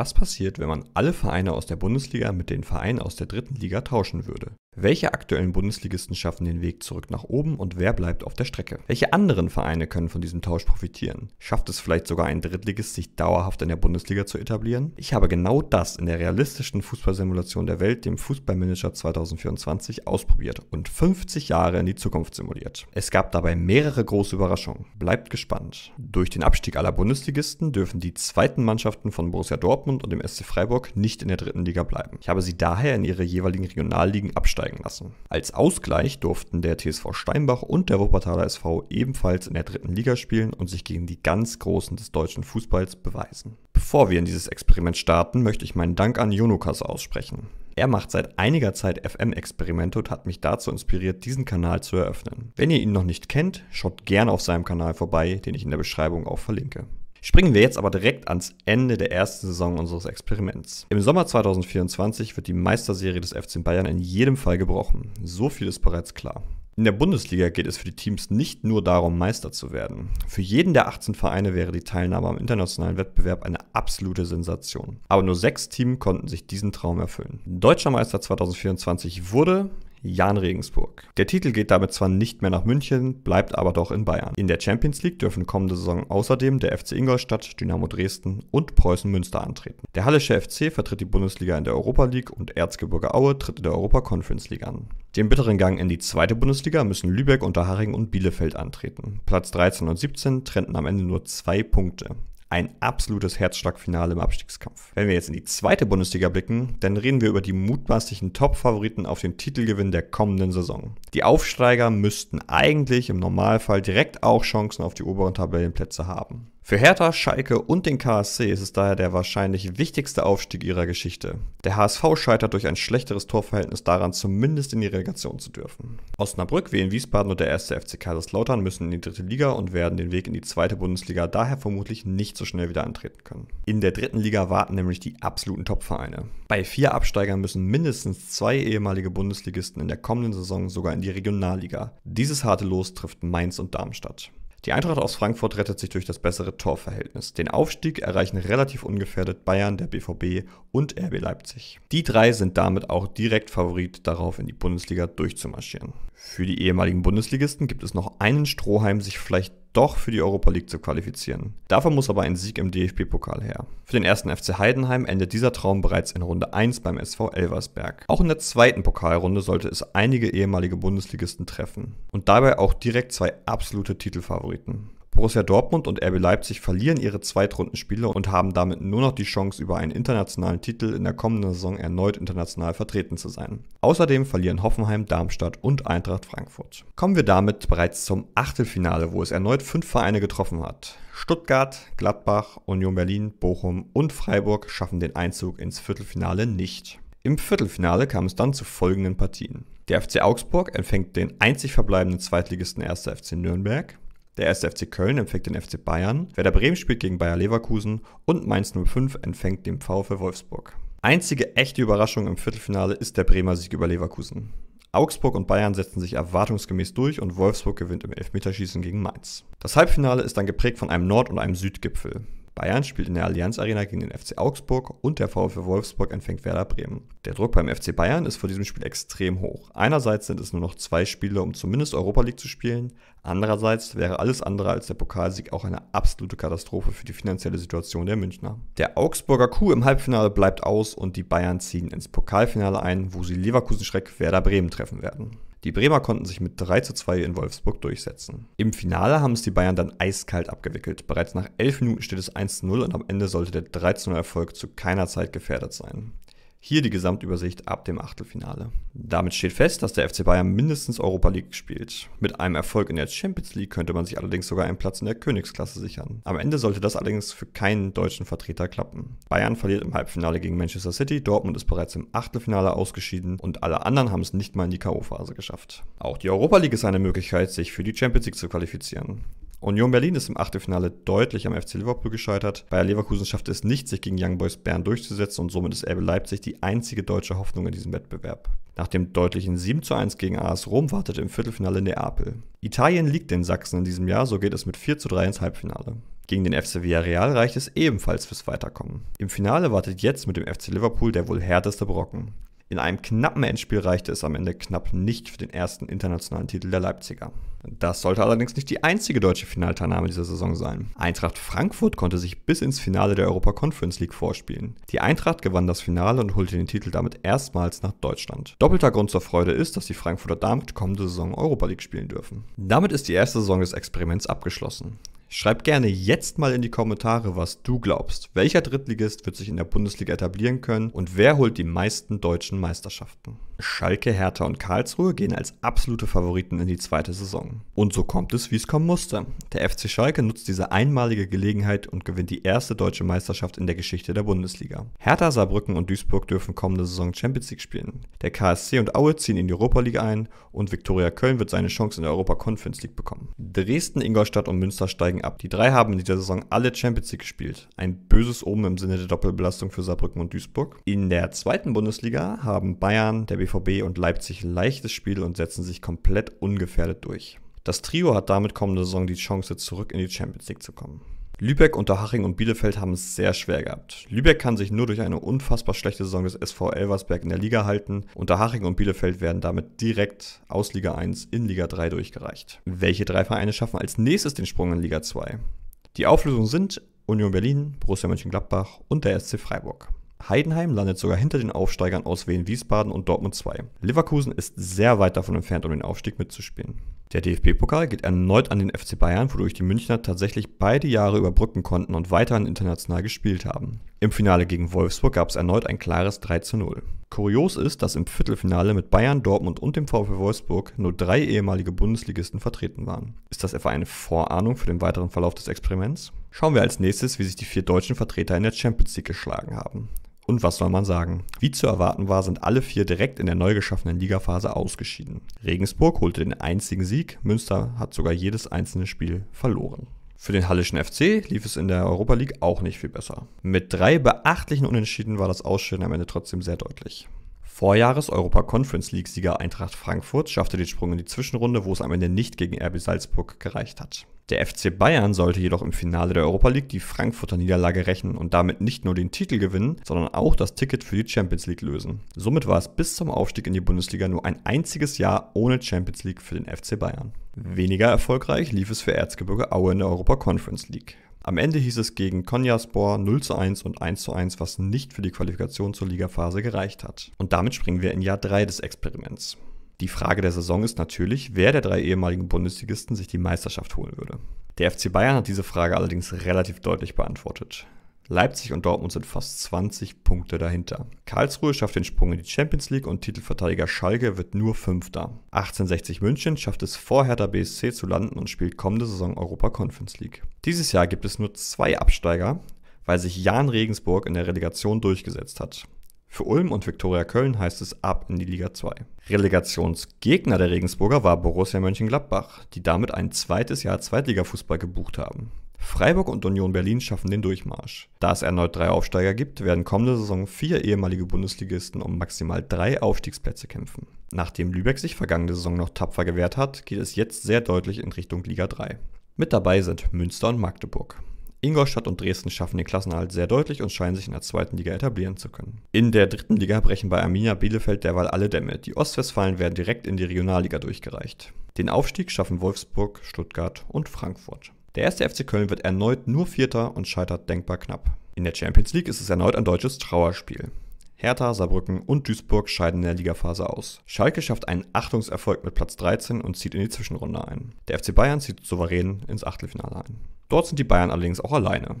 was passiert, wenn man alle Vereine aus der Bundesliga mit den Vereinen aus der dritten Liga tauschen würde. Welche aktuellen Bundesligisten schaffen den Weg zurück nach oben und wer bleibt auf der Strecke? Welche anderen Vereine können von diesem Tausch profitieren? Schafft es vielleicht sogar ein Drittligist, sich dauerhaft in der Bundesliga zu etablieren? Ich habe genau das in der realistischen Fußballsimulation der Welt, dem Fußballmanager 2024, ausprobiert und 50 Jahre in die Zukunft simuliert. Es gab dabei mehrere große Überraschungen. Bleibt gespannt. Durch den Abstieg aller Bundesligisten dürfen die zweiten Mannschaften von Borussia Dortmund Dortmund und dem SC Freiburg nicht in der dritten Liga bleiben. Ich habe sie daher in ihre jeweiligen Regionalligen absteigen lassen. Als Ausgleich durften der TSV Steinbach und der Wuppertaler SV ebenfalls in der dritten Liga spielen und sich gegen die ganz Großen des deutschen Fußballs beweisen. Bevor wir in dieses Experiment starten, möchte ich meinen Dank an Jonokas aussprechen. Er macht seit einiger Zeit FM-Experimente und hat mich dazu inspiriert, diesen Kanal zu eröffnen. Wenn ihr ihn noch nicht kennt, schaut gerne auf seinem Kanal vorbei, den ich in der Beschreibung auch verlinke. Springen wir jetzt aber direkt ans Ende der ersten Saison unseres Experiments. Im Sommer 2024 wird die Meisterserie des FC Bayern in jedem Fall gebrochen. So viel ist bereits klar. In der Bundesliga geht es für die Teams nicht nur darum, Meister zu werden. Für jeden der 18 Vereine wäre die Teilnahme am internationalen Wettbewerb eine absolute Sensation. Aber nur sechs Teams konnten sich diesen Traum erfüllen. Deutscher Meister 2024 wurde, Jan Regensburg. Der Titel geht damit zwar nicht mehr nach München, bleibt aber doch in Bayern. In der Champions League dürfen kommende Saison außerdem der FC Ingolstadt, Dynamo Dresden und Preußen Münster antreten. Der Hallische FC vertritt die Bundesliga in der Europa League und Erzgebirge Aue tritt in der Europa Conference League an. Den bitteren Gang in die zweite Bundesliga müssen Lübeck, Unterhaching und Bielefeld antreten. Platz 13 und 17 trennten am Ende nur zwei Punkte ein absolutes Herzschlagfinale im Abstiegskampf. Wenn wir jetzt in die zweite Bundesliga blicken, dann reden wir über die mutmaßlichen Top-Favoriten auf den Titelgewinn der kommenden Saison. Die Aufsteiger müssten eigentlich im Normalfall direkt auch Chancen auf die oberen Tabellenplätze haben. Für Hertha, Schalke und den KSC ist es daher der wahrscheinlich wichtigste Aufstieg ihrer Geschichte. Der HSV scheitert durch ein schlechteres Torverhältnis daran, zumindest in die Relegation zu dürfen. Osnabrück, wie in Wiesbaden und der erste FC Kaiserslautern müssen in die dritte Liga und werden den Weg in die zweite Bundesliga daher vermutlich nicht so schnell wieder antreten können. In der dritten Liga warten nämlich die absoluten Topvereine. Bei vier Absteigern müssen mindestens zwei ehemalige Bundesligisten in der kommenden Saison sogar in die Regionalliga. Dieses harte Los trifft Mainz und Darmstadt. Die Eintracht aus Frankfurt rettet sich durch das bessere Torverhältnis. Den Aufstieg erreichen relativ ungefährdet Bayern, der BVB und RB Leipzig. Die drei sind damit auch direkt Favorit darauf, in die Bundesliga durchzumarschieren. Für die ehemaligen Bundesligisten gibt es noch einen Strohheim, sich vielleicht doch für die Europa League zu qualifizieren. Davon muss aber ein Sieg im DFB-Pokal her. Für den ersten FC Heidenheim endet dieser Traum bereits in Runde 1 beim SV Elversberg. Auch in der zweiten Pokalrunde sollte es einige ehemalige Bundesligisten treffen und dabei auch direkt zwei absolute Titelfavoriten. Borussia Dortmund und RB Leipzig verlieren ihre Zweitrundenspiele und haben damit nur noch die Chance, über einen internationalen Titel in der kommenden Saison erneut international vertreten zu sein. Außerdem verlieren Hoffenheim, Darmstadt und Eintracht Frankfurt. Kommen wir damit bereits zum Achtelfinale, wo es erneut fünf Vereine getroffen hat. Stuttgart, Gladbach, Union Berlin, Bochum und Freiburg schaffen den Einzug ins Viertelfinale nicht. Im Viertelfinale kam es dann zu folgenden Partien. Der FC Augsburg empfängt den einzig verbleibenden Zweitligisten 1. FC Nürnberg. Der erste FC Köln empfängt den FC Bayern, Werder Bremen spielt gegen Bayer Leverkusen und Mainz 05 empfängt den VfL Wolfsburg. Einzige echte Überraschung im Viertelfinale ist der Bremer Sieg über Leverkusen. Augsburg und Bayern setzen sich erwartungsgemäß durch und Wolfsburg gewinnt im Elfmeterschießen gegen Mainz. Das Halbfinale ist dann geprägt von einem Nord- und einem Südgipfel. Bayern spielt in der Allianz Arena gegen den FC Augsburg und der VfW Wolfsburg empfängt Werder Bremen. Der Druck beim FC Bayern ist vor diesem Spiel extrem hoch. Einerseits sind es nur noch zwei Spiele, um zumindest Europa League zu spielen. Andererseits wäre alles andere als der Pokalsieg auch eine absolute Katastrophe für die finanzielle Situation der Münchner. Der Augsburger Coup im Halbfinale bleibt aus und die Bayern ziehen ins Pokalfinale ein, wo sie Leverkusen-Schreck Werder Bremen treffen werden. Die Bremer konnten sich mit 3 zu 2 in Wolfsburg durchsetzen. Im Finale haben es die Bayern dann eiskalt abgewickelt. Bereits nach 11 Minuten steht es 1 0 und am Ende sollte der 13 Erfolg zu keiner Zeit gefährdet sein. Hier die Gesamtübersicht ab dem Achtelfinale. Damit steht fest, dass der FC Bayern mindestens Europa League spielt. Mit einem Erfolg in der Champions League könnte man sich allerdings sogar einen Platz in der Königsklasse sichern. Am Ende sollte das allerdings für keinen deutschen Vertreter klappen. Bayern verliert im Halbfinale gegen Manchester City, Dortmund ist bereits im Achtelfinale ausgeschieden und alle anderen haben es nicht mal in die K.O.-Phase geschafft. Auch die Europa League ist eine Möglichkeit, sich für die Champions League zu qualifizieren. Union Berlin ist im Achtelfinale deutlich am FC Liverpool gescheitert. Bayer Leverkusen schafft es nicht, sich gegen Young Boys Bern durchzusetzen und somit ist Elbe Leipzig die einzige deutsche Hoffnung in diesem Wettbewerb. Nach dem deutlichen 7:1 gegen AS Rom wartet im Viertelfinale Neapel. Italien liegt den Sachsen in diesem Jahr, so geht es mit 4:3 ins Halbfinale. Gegen den FC Villarreal reicht es ebenfalls fürs Weiterkommen. Im Finale wartet jetzt mit dem FC Liverpool der wohl härteste Brocken. In einem knappen Endspiel reichte es am Ende knapp nicht für den ersten internationalen Titel der Leipziger. Das sollte allerdings nicht die einzige deutsche Finalteilnahme dieser Saison sein. Eintracht Frankfurt konnte sich bis ins Finale der Europa Conference League vorspielen. Die Eintracht gewann das Finale und holte den Titel damit erstmals nach Deutschland. Doppelter Grund zur Freude ist, dass die Frankfurter damit kommende Saison Europa League spielen dürfen. Damit ist die erste Saison des Experiments abgeschlossen. Schreib gerne jetzt mal in die Kommentare, was du glaubst. Welcher Drittligist wird sich in der Bundesliga etablieren können und wer holt die meisten deutschen Meisterschaften? Schalke, Hertha und Karlsruhe gehen als absolute Favoriten in die zweite Saison. Und so kommt es, wie es kommen musste. Der FC Schalke nutzt diese einmalige Gelegenheit und gewinnt die erste deutsche Meisterschaft in der Geschichte der Bundesliga. Hertha, Saarbrücken und Duisburg dürfen kommende Saison Champions League spielen. Der KSC und Aue ziehen in die Europa League ein und Viktoria Köln wird seine Chance in der Europa Conference League bekommen. Dresden, Ingolstadt und Münster steigen steigen ab. Die drei haben in dieser Saison alle Champions League gespielt. Ein böses Omen im Sinne der Doppelbelastung für Saarbrücken und Duisburg. In der zweiten Bundesliga haben Bayern, der BVB und Leipzig leichtes Spiel und setzen sich komplett ungefährdet durch. Das Trio hat damit kommende Saison die Chance, zurück in die Champions League zu kommen. Lübeck, Unterhaching und Bielefeld haben es sehr schwer gehabt. Lübeck kann sich nur durch eine unfassbar schlechte Saison des SV Elversberg in der Liga halten. Unterhaching und Bielefeld werden damit direkt aus Liga 1 in Liga 3 durchgereicht. Welche drei Vereine schaffen als nächstes den Sprung in Liga 2? Die Auflösung sind Union Berlin, Borussia Mönchengladbach und der SC Freiburg. Heidenheim landet sogar hinter den Aufsteigern aus Wien Wiesbaden und Dortmund 2. Leverkusen ist sehr weit davon entfernt, um den Aufstieg mitzuspielen. Der DFB-Pokal geht erneut an den FC Bayern, wodurch die Münchner tatsächlich beide Jahre überbrücken konnten und weiterhin international gespielt haben. Im Finale gegen Wolfsburg gab es erneut ein klares 3 zu 0. Kurios ist, dass im Viertelfinale mit Bayern, Dortmund und dem VfL Wolfsburg nur drei ehemalige Bundesligisten vertreten waren. Ist das etwa eine Vorahnung für den weiteren Verlauf des Experiments? Schauen wir als nächstes, wie sich die vier deutschen Vertreter in der Champions League geschlagen haben. Und was soll man sagen? Wie zu erwarten war, sind alle vier direkt in der neu geschaffenen Ligaphase ausgeschieden. Regensburg holte den einzigen Sieg, Münster hat sogar jedes einzelne Spiel verloren. Für den Hallischen FC lief es in der Europa League auch nicht viel besser. Mit drei beachtlichen Unentschieden war das Ausscheiden am Ende trotzdem sehr deutlich. Vorjahres-Europa-Conference-League-Sieger Eintracht Frankfurt schaffte den Sprung in die Zwischenrunde, wo es am Ende nicht gegen RB Salzburg gereicht hat. Der FC Bayern sollte jedoch im Finale der Europa League die Frankfurter Niederlage rächen und damit nicht nur den Titel gewinnen, sondern auch das Ticket für die Champions League lösen. Somit war es bis zum Aufstieg in die Bundesliga nur ein einziges Jahr ohne Champions League für den FC Bayern. Weniger erfolgreich lief es für Erzgebirge Aue in der Europa Conference League. Am Ende hieß es gegen Konyaspor 0 zu 1 und 1 zu 1, was nicht für die Qualifikation zur Ligaphase gereicht hat. Und damit springen wir in Jahr 3 des Experiments. Die Frage der Saison ist natürlich, wer der drei ehemaligen Bundesligisten sich die Meisterschaft holen würde. Der FC Bayern hat diese Frage allerdings relativ deutlich beantwortet. Leipzig und Dortmund sind fast 20 Punkte dahinter. Karlsruhe schafft den Sprung in die Champions League und Titelverteidiger Schalke wird nur Fünfter. 1860 München schafft es vor Hertha BSC zu landen und spielt kommende Saison Europa Conference League. Dieses Jahr gibt es nur zwei Absteiger, weil sich Jan Regensburg in der Relegation durchgesetzt hat. Für Ulm und Viktoria Köln heißt es ab in die Liga 2. Relegationsgegner der Regensburger war Borussia Mönchengladbach, die damit ein zweites Jahr Zweitligafußball gebucht haben. Freiburg und Union Berlin schaffen den Durchmarsch. Da es erneut drei Aufsteiger gibt, werden kommende Saison vier ehemalige Bundesligisten um maximal drei Aufstiegsplätze kämpfen. Nachdem Lübeck sich vergangene Saison noch tapfer gewehrt hat, geht es jetzt sehr deutlich in Richtung Liga 3. Mit dabei sind Münster und Magdeburg. Ingolstadt und Dresden schaffen den Klassenerhalt sehr deutlich und scheinen sich in der zweiten Liga etablieren zu können. In der dritten Liga brechen bei Arminia Bielefeld derweil alle Dämme. Die Ostwestfalen werden direkt in die Regionalliga durchgereicht. Den Aufstieg schaffen Wolfsburg, Stuttgart und Frankfurt. Der erste FC Köln wird erneut nur Vierter und scheitert denkbar knapp. In der Champions League ist es erneut ein deutsches Trauerspiel. Hertha, Saarbrücken und Duisburg scheiden in der Ligaphase aus. Schalke schafft einen Achtungserfolg mit Platz 13 und zieht in die Zwischenrunde ein. Der FC Bayern zieht souverän ins Achtelfinale ein. Dort sind die Bayern allerdings auch alleine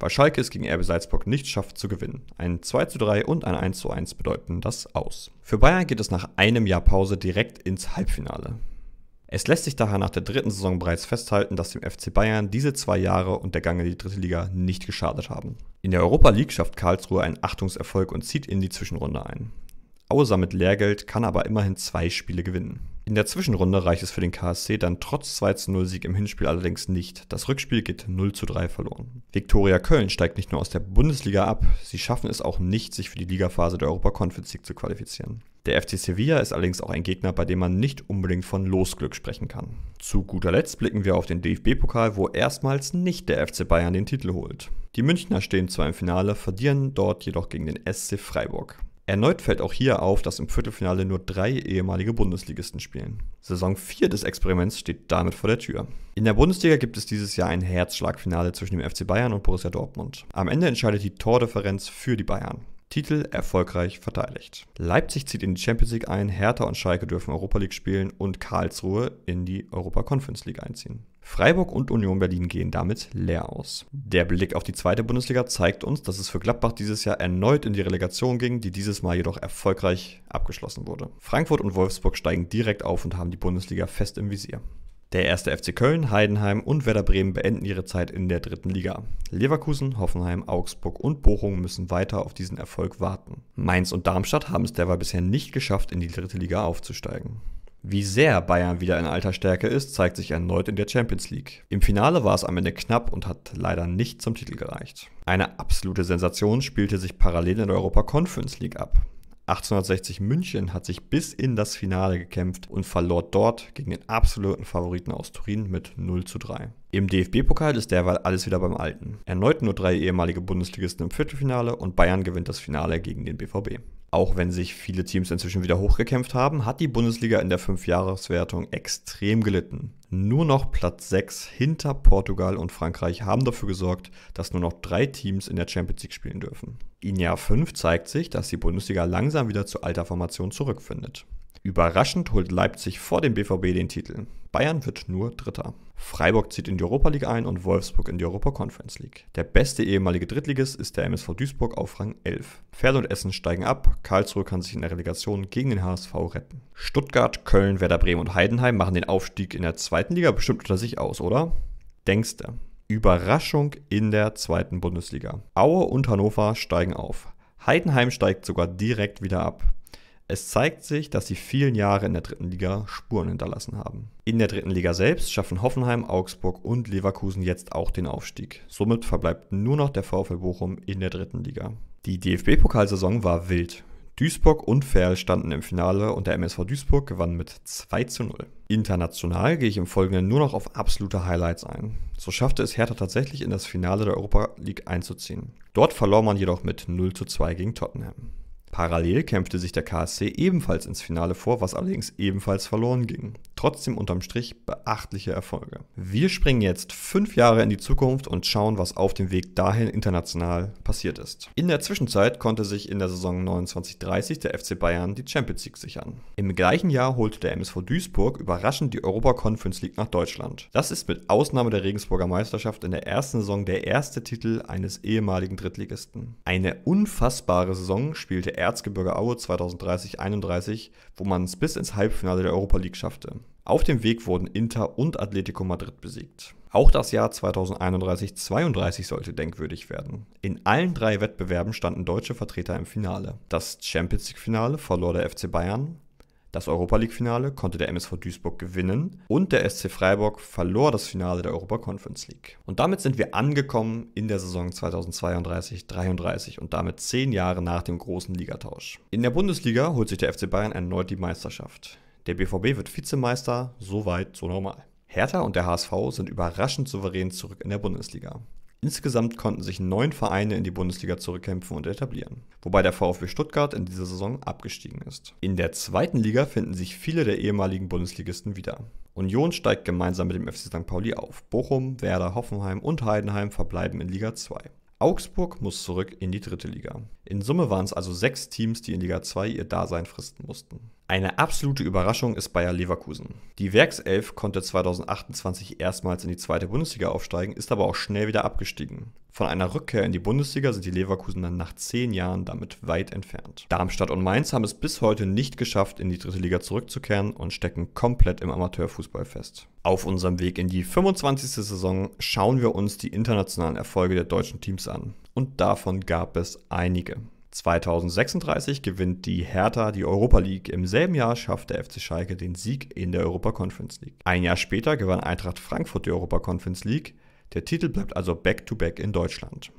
weil Schalke es gegen RB Salzburg nicht schafft zu gewinnen. Ein 2 zu 3 und ein 1 zu 1 bedeuten das aus. Für Bayern geht es nach einem Jahr Pause direkt ins Halbfinale. Es lässt sich daher nach der dritten Saison bereits festhalten, dass dem FC Bayern diese zwei Jahre und der Gang in die dritte Liga nicht geschadet haben. In der Europa League schafft Karlsruhe einen Achtungserfolg und zieht in die Zwischenrunde ein. Außer mit Lehrgeld kann aber immerhin zwei Spiele gewinnen. In der Zwischenrunde reicht es für den KSC dann trotz 2-0 Sieg im Hinspiel allerdings nicht. Das Rückspiel geht 0-3 verloren. Viktoria Köln steigt nicht nur aus der Bundesliga ab, sie schaffen es auch nicht, sich für die Ligaphase der Europa Conference League zu qualifizieren. Der FC Sevilla ist allerdings auch ein Gegner, bei dem man nicht unbedingt von Losglück sprechen kann. Zu guter Letzt blicken wir auf den DFB-Pokal, wo erstmals nicht der FC Bayern den Titel holt. Die Münchner stehen zwar im Finale, verlieren dort jedoch gegen den SC Freiburg. Erneut fällt auch hier auf, dass im Viertelfinale nur drei ehemalige Bundesligisten spielen. Saison 4 des Experiments steht damit vor der Tür. In der Bundesliga gibt es dieses Jahr ein Herzschlagfinale zwischen dem FC Bayern und Borussia Dortmund. Am Ende entscheidet die Tordifferenz für die Bayern. Titel erfolgreich verteidigt. Leipzig zieht in die Champions League ein, Hertha und Schalke dürfen Europa League spielen und Karlsruhe in die Europa Conference League einziehen. Freiburg und Union Berlin gehen damit leer aus. Der Blick auf die zweite Bundesliga zeigt uns, dass es für Gladbach dieses Jahr erneut in die Relegation ging, die dieses Mal jedoch erfolgreich abgeschlossen wurde. Frankfurt und Wolfsburg steigen direkt auf und haben die Bundesliga fest im Visier. Der erste FC Köln, Heidenheim und Werder Bremen beenden ihre Zeit in der dritten Liga. Leverkusen, Hoffenheim, Augsburg und Bochum müssen weiter auf diesen Erfolg warten. Mainz und Darmstadt haben es derweil bisher nicht geschafft, in die dritte Liga aufzusteigen. Wie sehr Bayern wieder in alter Stärke ist, zeigt sich erneut in der Champions League. Im Finale war es am Ende knapp und hat leider nicht zum Titel gereicht. Eine absolute Sensation spielte sich parallel in der Europa Conference League ab. 1860 München hat sich bis in das Finale gekämpft und verlor dort gegen den absoluten Favoriten aus Turin mit 0 zu 3. Im DFB-Pokal ist derweil alles wieder beim Alten. Erneut nur drei ehemalige Bundesligisten im Viertelfinale und Bayern gewinnt das Finale gegen den BVB. Auch wenn sich viele Teams inzwischen wieder hochgekämpft haben, hat die Bundesliga in der 5-Jahres-Wertung extrem gelitten. Nur noch Platz 6 hinter Portugal und Frankreich haben dafür gesorgt, dass nur noch drei Teams in der Champions League spielen dürfen. In Jahr 5 zeigt sich, dass die Bundesliga langsam wieder zur alter Formation zurückfindet. Überraschend holt Leipzig vor dem BVB den Titel. Bayern wird nur Dritter. Freiburg zieht in die Europa League ein und Wolfsburg in die Europa Conference League. Der beste ehemalige Drittligist ist der MSV Duisburg auf Rang 11. Pferde und Essen steigen ab, Karlsruhe kann sich in der Relegation gegen den HSV retten. Stuttgart, Köln, Werder Bremen und Heidenheim machen den Aufstieg in der zweiten Liga bestimmt unter sich aus, oder? Denkste. Überraschung in der zweiten Bundesliga. Aue und Hannover steigen auf. Heidenheim steigt sogar direkt wieder ab. Es zeigt sich, dass sie vielen Jahre in der dritten Liga Spuren hinterlassen haben. In der dritten Liga selbst schaffen Hoffenheim, Augsburg und Leverkusen jetzt auch den Aufstieg. Somit verbleibt nur noch der VfL Bochum in der dritten Liga. Die DFB-Pokalsaison war wild. Duisburg und Ferl standen im Finale und der MSV Duisburg gewann mit 2 zu 0. International gehe ich im Folgenden nur noch auf absolute Highlights ein. So schaffte es Hertha tatsächlich in das Finale der Europa League einzuziehen. Dort verlor man jedoch mit 0 zu 2 gegen Tottenham. Parallel kämpfte sich der KSC ebenfalls ins Finale vor, was allerdings ebenfalls verloren ging trotzdem unterm Strich beachtliche Erfolge. Wir springen jetzt fünf Jahre in die Zukunft und schauen, was auf dem Weg dahin international passiert ist. In der Zwischenzeit konnte sich in der Saison 29-30 der FC Bayern die Champions League sichern. Im gleichen Jahr holte der MSV Duisburg überraschend die Europa Conference League nach Deutschland. Das ist mit Ausnahme der Regensburger Meisterschaft in der ersten Saison der erste Titel eines ehemaligen Drittligisten. Eine unfassbare Saison spielte Erzgebirge Aue 2030-31, wo man es bis ins Halbfinale der Europa League schaffte. Auf dem Weg wurden Inter und Atletico Madrid besiegt. Auch das Jahr 2031-32 sollte denkwürdig werden. In allen drei Wettbewerben standen deutsche Vertreter im Finale. Das Champions League-Finale verlor der FC Bayern, das Europa League-Finale konnte der MSV Duisburg gewinnen und der SC Freiburg verlor das Finale der Europa Conference League. Und damit sind wir angekommen in der Saison 2032-33 und damit zehn Jahre nach dem großen Ligatausch. In der Bundesliga holt sich der FC Bayern erneut die Meisterschaft. Der BVB wird Vizemeister, soweit so normal. Hertha und der HSV sind überraschend souverän zurück in der Bundesliga. Insgesamt konnten sich neun Vereine in die Bundesliga zurückkämpfen und etablieren, wobei der VfB Stuttgart in dieser Saison abgestiegen ist. In der zweiten Liga finden sich viele der ehemaligen Bundesligisten wieder. Union steigt gemeinsam mit dem FC St. Pauli auf. Bochum, Werder, Hoffenheim und Heidenheim verbleiben in Liga 2. Augsburg muss zurück in die dritte Liga. In Summe waren es also sechs Teams, die in Liga 2 ihr Dasein fristen mussten. Eine absolute Überraschung ist Bayer Leverkusen. Die Werkself konnte 2028 erstmals in die zweite Bundesliga aufsteigen, ist aber auch schnell wieder abgestiegen. Von einer Rückkehr in die Bundesliga sind die Leverkusener nach zehn Jahren damit weit entfernt. Darmstadt und Mainz haben es bis heute nicht geschafft, in die dritte Liga zurückzukehren und stecken komplett im Amateurfußball fest. Auf unserem Weg in die 25. Saison schauen wir uns die internationalen Erfolge der deutschen Teams an. Und davon gab es einige. 2036 gewinnt die Hertha die Europa League. Im selben Jahr schafft der FC Schalke den Sieg in der Europa Conference League. Ein Jahr später gewann Eintracht Frankfurt die Europa Conference League. Der Titel bleibt also back-to-back -back in Deutschland.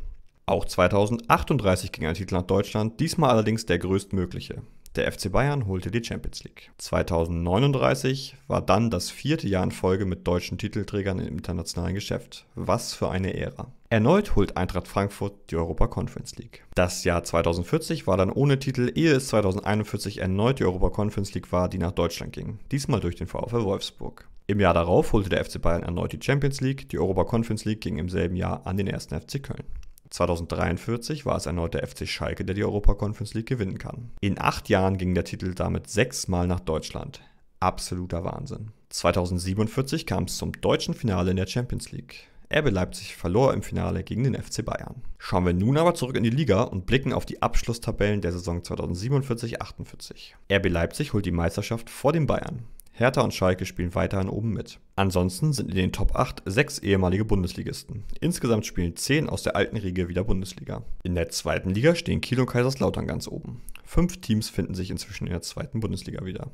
Auch 2038 ging ein Titel nach Deutschland, diesmal allerdings der größtmögliche. Der FC Bayern holte die Champions League. 2039 war dann das vierte Jahr in Folge mit deutschen Titelträgern im internationalen Geschäft. Was für eine Ära. Erneut holt Eintracht Frankfurt die Europa Conference League. Das Jahr 2040 war dann ohne Titel, ehe es 2041 erneut die Europa Conference League war, die nach Deutschland ging. Diesmal durch den VfL Wolfsburg. Im Jahr darauf holte der FC Bayern erneut die Champions League, die Europa Conference League ging im selben Jahr an den ersten FC Köln. 2043 war es erneut der FC Schalke, der die Europa Conference League gewinnen kann. In acht Jahren ging der Titel damit sechsmal nach Deutschland. Absoluter Wahnsinn. 2047 kam es zum deutschen Finale in der Champions League. RB Leipzig verlor im Finale gegen den FC Bayern. Schauen wir nun aber zurück in die Liga und blicken auf die Abschlusstabellen der Saison 2047-48. RB Leipzig holt die Meisterschaft vor den Bayern. Hertha und Schalke spielen weiterhin oben mit. Ansonsten sind in den Top 8 sechs ehemalige Bundesligisten. Insgesamt spielen 10 aus der alten Riege wieder Bundesliga. In der zweiten Liga stehen Kiel und Kaiserslautern ganz oben. Fünf Teams finden sich inzwischen in der zweiten Bundesliga wieder.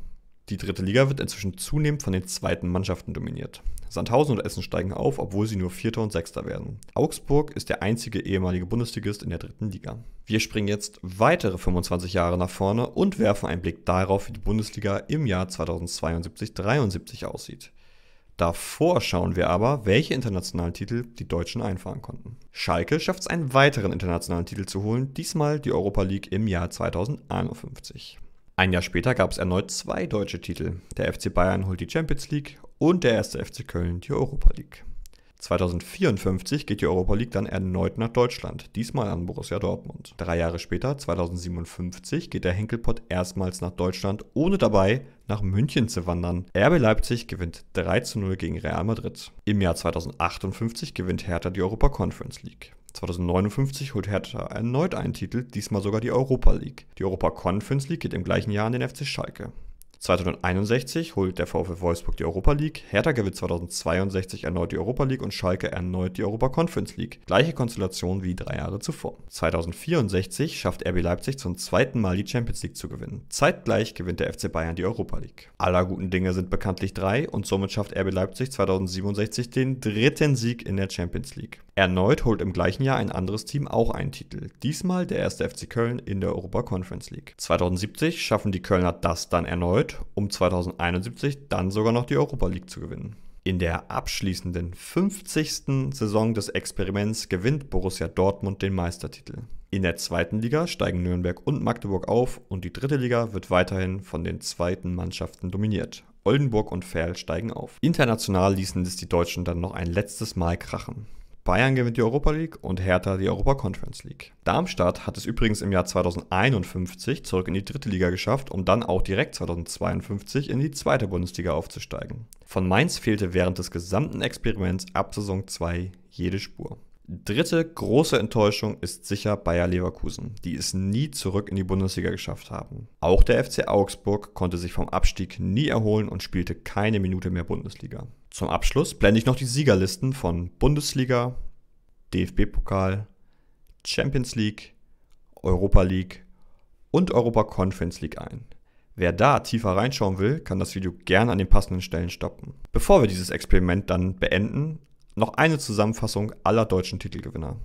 Die dritte Liga wird inzwischen zunehmend von den zweiten Mannschaften dominiert. Sandhausen und Essen steigen auf, obwohl sie nur Vierter und Sechster werden. Augsburg ist der einzige ehemalige Bundesligist in der dritten Liga. Wir springen jetzt weitere 25 Jahre nach vorne und werfen einen Blick darauf, wie die Bundesliga im Jahr 2072-73 aussieht. Davor schauen wir aber, welche internationalen Titel die Deutschen einfahren konnten. Schalke schafft es einen weiteren internationalen Titel zu holen, diesmal die Europa League im Jahr 2051. Ein Jahr später gab es erneut zwei deutsche Titel. Der FC Bayern holt die Champions League und der erste FC Köln die Europa League. 2054 geht die Europa League dann erneut nach Deutschland, diesmal an Borussia Dortmund. Drei Jahre später, 2057, geht der Henkelpott erstmals nach Deutschland, ohne dabei nach München zu wandern. RB Leipzig gewinnt 3 zu 0 gegen Real Madrid. Im Jahr 2058 gewinnt Hertha die Europa Conference League. 2059 holt Hertha erneut einen Titel, diesmal sogar die Europa League. Die Europa Conference League geht im gleichen Jahr an den FC Schalke. 2061 holt der VfW Wolfsburg die Europa League, Hertha gewinnt 2062 erneut die Europa League und Schalke erneut die Europa Conference League. Gleiche Konstellation wie drei Jahre zuvor. 2064 schafft RB Leipzig zum zweiten Mal die Champions League zu gewinnen. Zeitgleich gewinnt der FC Bayern die Europa League. Aller guten Dinge sind bekanntlich drei und somit schafft RB Leipzig 2067 den dritten Sieg in der Champions League. Erneut holt im gleichen Jahr ein anderes Team auch einen Titel. Diesmal der erste FC Köln in der Europa Conference League. 2070 schaffen die Kölner das dann erneut um 2071 dann sogar noch die Europa League zu gewinnen. In der abschließenden 50. Saison des Experiments gewinnt Borussia Dortmund den Meistertitel. In der zweiten Liga steigen Nürnberg und Magdeburg auf und die dritte Liga wird weiterhin von den zweiten Mannschaften dominiert. Oldenburg und Ferl steigen auf. International ließen es die Deutschen dann noch ein letztes Mal krachen. Bayern gewinnt die Europa League und Hertha die Europa Conference League. Darmstadt hat es übrigens im Jahr 2051 zurück in die dritte Liga geschafft, um dann auch direkt 2052 in die zweite Bundesliga aufzusteigen. Von Mainz fehlte während des gesamten Experiments ab Saison 2 jede Spur. Dritte große Enttäuschung ist sicher Bayer Leverkusen, die es nie zurück in die Bundesliga geschafft haben. Auch der FC Augsburg konnte sich vom Abstieg nie erholen und spielte keine Minute mehr Bundesliga. Zum Abschluss blende ich noch die Siegerlisten von Bundesliga, DFB-Pokal, Champions League, Europa League und Europa Conference League ein. Wer da tiefer reinschauen will, kann das Video gern an den passenden Stellen stoppen. Bevor wir dieses Experiment dann beenden, noch eine Zusammenfassung aller deutschen Titelgewinner.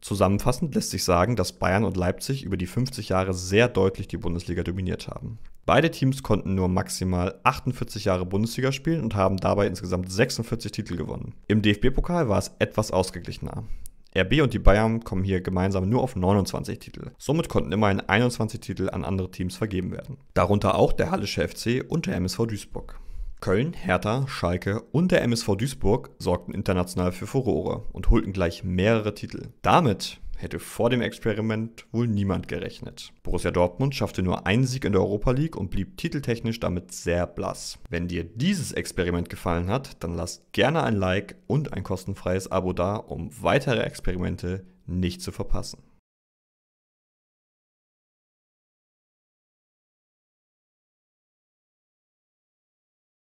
Zusammenfassend lässt sich sagen, dass Bayern und Leipzig über die 50 Jahre sehr deutlich die Bundesliga dominiert haben. Beide Teams konnten nur maximal 48 Jahre Bundesliga spielen und haben dabei insgesamt 46 Titel gewonnen. Im DFB-Pokal war es etwas ausgeglichener. RB und die Bayern kommen hier gemeinsam nur auf 29 Titel. Somit konnten immerhin 21 Titel an andere Teams vergeben werden. Darunter auch der Hallische FC und der MSV Duisburg. Köln, Hertha, Schalke und der MSV Duisburg sorgten international für Furore und holten gleich mehrere Titel. Damit hätte vor dem Experiment wohl niemand gerechnet. Borussia Dortmund schaffte nur einen Sieg in der Europa League und blieb titeltechnisch damit sehr blass. Wenn dir dieses Experiment gefallen hat, dann lass gerne ein Like und ein kostenfreies Abo da, um weitere Experimente nicht zu verpassen.